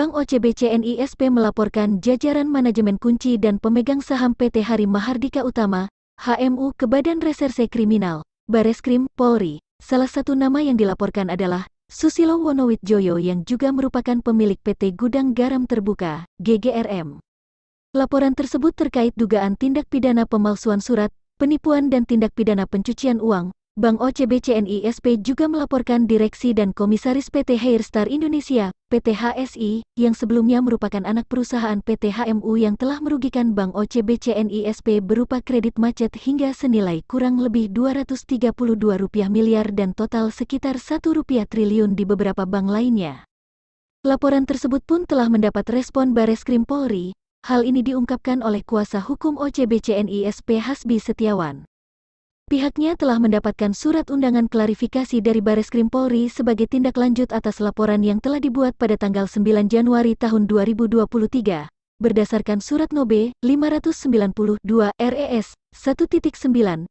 Bank OCBC NISP melaporkan jajaran manajemen kunci dan pemegang saham PT Hari Mahardika Utama, HMU ke Badan Reserse Kriminal, Bareskrim, Polri. Salah satu nama yang dilaporkan adalah Susilo Wonowit Joyo yang juga merupakan pemilik PT Gudang Garam Terbuka, GGRM. Laporan tersebut terkait dugaan tindak pidana pemalsuan surat, penipuan dan tindak pidana pencucian uang, Bank OCB SP juga melaporkan Direksi dan Komisaris PT Hairstar Indonesia, PT HSI, yang sebelumnya merupakan anak perusahaan PT HMU yang telah merugikan Bank OCB SP berupa kredit macet hingga senilai kurang lebih Rp232 miliar dan total sekitar Rp1 triliun di beberapa bank lainnya. Laporan tersebut pun telah mendapat respon Bareskrim Polri, hal ini diungkapkan oleh kuasa hukum OCB SP Hasbi Setiawan. Pihaknya telah mendapatkan surat undangan klarifikasi dari Baris Krim Polri sebagai tindak lanjut atas laporan yang telah dibuat pada tanggal 9 Januari tahun 2023. Berdasarkan surat Nobe 592 RES 1.9 2023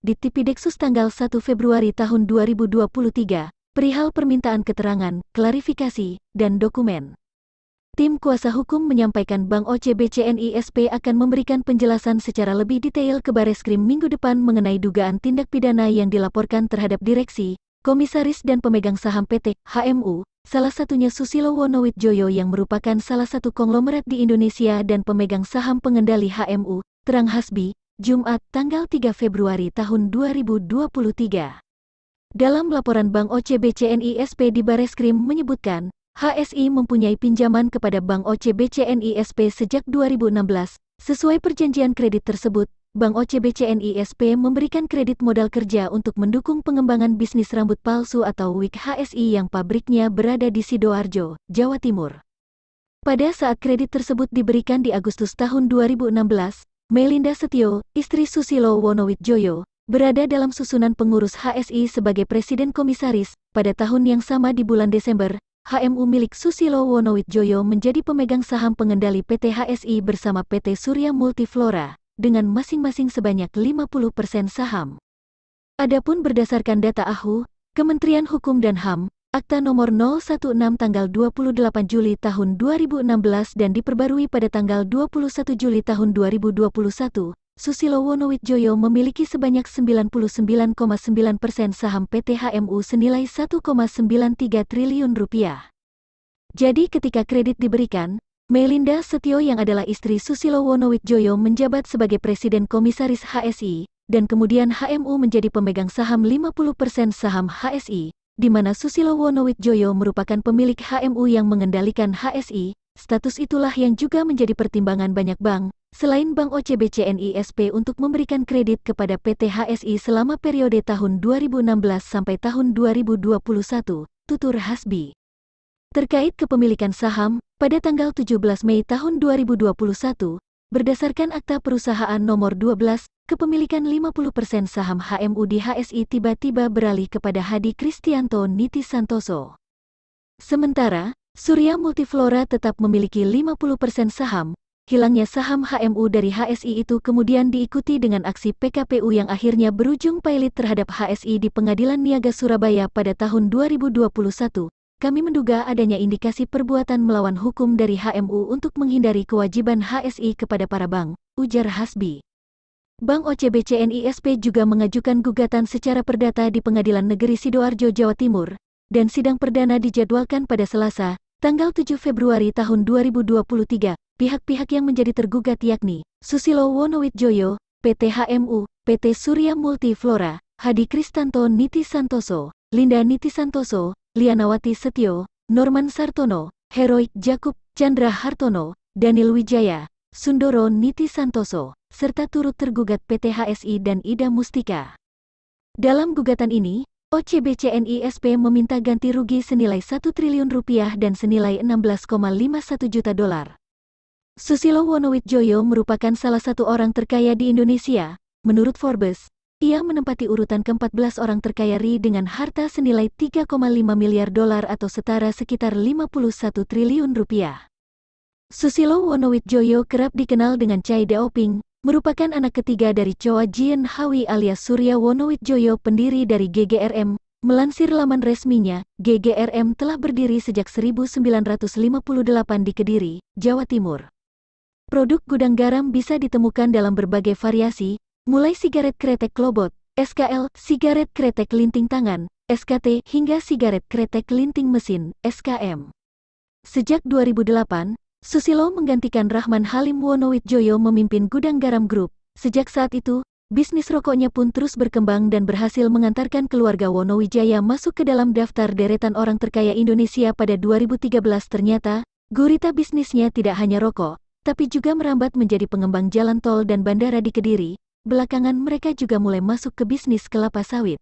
di Tipideksus tanggal 1 Februari tahun 2023 perihal permintaan keterangan, klarifikasi, dan dokumen. Tim kuasa hukum menyampaikan Bank OCBCNISP akan memberikan penjelasan secara lebih detail ke Baris Krim minggu depan mengenai dugaan tindak pidana yang dilaporkan terhadap direksi, komisaris dan pemegang saham PT HMU, salah satunya Susilo Wonowit Joyo yang merupakan salah satu konglomerat di Indonesia dan pemegang saham pengendali HMU, Terang Hasbi, Jumat tanggal 3 Februari tahun 2023. Dalam laporan Bank OCBCNISP di di Bareskrim menyebutkan, HSI mempunyai pinjaman kepada Bank OCBCNISP sejak 2016. Sesuai perjanjian kredit tersebut, Bank OCBCNISP memberikan kredit modal kerja untuk mendukung pengembangan bisnis rambut palsu atau wig HSI yang pabriknya berada di Sidoarjo, Jawa Timur. Pada saat kredit tersebut diberikan di Agustus tahun 2016, Melinda Setio, istri Susilo Wonowitjojo, berada dalam susunan pengurus HSI sebagai Presiden Komisaris. Pada tahun yang sama di bulan Desember, HMU milik Susilo Joyo menjadi pemegang saham pengendali PT HSI bersama PT Surya Multiflora, dengan masing-masing sebanyak 50% saham. Adapun berdasarkan data AHU, Kementerian Hukum dan HAM, Akta nomor 016 tanggal 28 Juli tahun 2016 dan diperbarui pada tanggal 21 Juli tahun 2021, Susilo Joyo memiliki sebanyak 99,9 persen saham PT HMU senilai 1,93 triliun rupiah. Jadi ketika kredit diberikan, Melinda Setio yang adalah istri Susilo Joyo menjabat sebagai Presiden Komisaris HSI, dan kemudian HMU menjadi pemegang saham 50 persen saham HSI, di mana Susilo Joyo merupakan pemilik HMU yang mengendalikan HSI, status itulah yang juga menjadi pertimbangan banyak bank, Selain Bank OCBC NISP untuk memberikan kredit kepada PT HSI selama periode tahun 2016 sampai tahun 2021, tutur Hasbi. Terkait kepemilikan saham, pada tanggal 17 Mei tahun 2021, berdasarkan Akta Perusahaan Nomor 12, kepemilikan 50% saham HMU di HSI tiba-tiba beralih kepada Hadi Kristianto Niti Santoso. Sementara, Surya Multiflora tetap memiliki 50% saham, hilangnya saham HMU dari HSI itu kemudian diikuti dengan aksi PKPU yang akhirnya berujung pailit terhadap HSI di Pengadilan Niaga Surabaya pada tahun 2021. Kami menduga adanya indikasi perbuatan melawan hukum dari HMU untuk menghindari kewajiban HSI kepada para bank, ujar Hasbi. Bank OCBC NISP juga mengajukan gugatan secara perdata di Pengadilan Negeri Sidoarjo, Jawa Timur, dan sidang perdana dijadwalkan pada Selasa, Tanggal 7 Februari tahun 2023, pihak-pihak yang menjadi tergugat yakni Susilo Wonowitjoyo, PT HMU, PT Surya Multiflora, Hadi Kristanto Niti Santoso, Linda Niti Santoso, Lianawati Setio, Norman Sartono, Heroik Jakub, Chandra Hartono, Daniel Wijaya, Sundoro Niti Santoso, serta turut tergugat PT HSI dan Ida Mustika. Dalam gugatan ini, OCBCNISP meminta ganti rugi senilai 1 triliun rupiah dan senilai 16,51 juta dolar. Susilo Wonowitjoyo merupakan salah satu orang terkaya di Indonesia. Menurut Forbes, ia menempati urutan ke-14 orang terkaya RI dengan harta senilai 3,5 miliar dolar atau setara sekitar 51 triliun rupiah. Susilo Wonowitjoyo kerap dikenal dengan Chai Daoping, merupakan anak ketiga dari Choa Jien Hawi alias Surya Wonowitjoyo pendiri dari GGRM. Melansir laman resminya, GGRM telah berdiri sejak 1958 di Kediri, Jawa Timur. Produk gudang garam bisa ditemukan dalam berbagai variasi, mulai sigaret kretek lobot SKL, sigaret kretek linting tangan, SKT, hingga sigaret kretek linting mesin, SKM. Sejak 2008, Susilo menggantikan Rahman Halim Wonowitjoyo memimpin Gudang Garam Group. Sejak saat itu, bisnis rokoknya pun terus berkembang dan berhasil mengantarkan keluarga Wonowijaya masuk ke dalam daftar deretan orang terkaya Indonesia pada 2013 ternyata, gurita bisnisnya tidak hanya rokok, tapi juga merambat menjadi pengembang jalan tol dan bandara di Kediri, belakangan mereka juga mulai masuk ke bisnis kelapa sawit.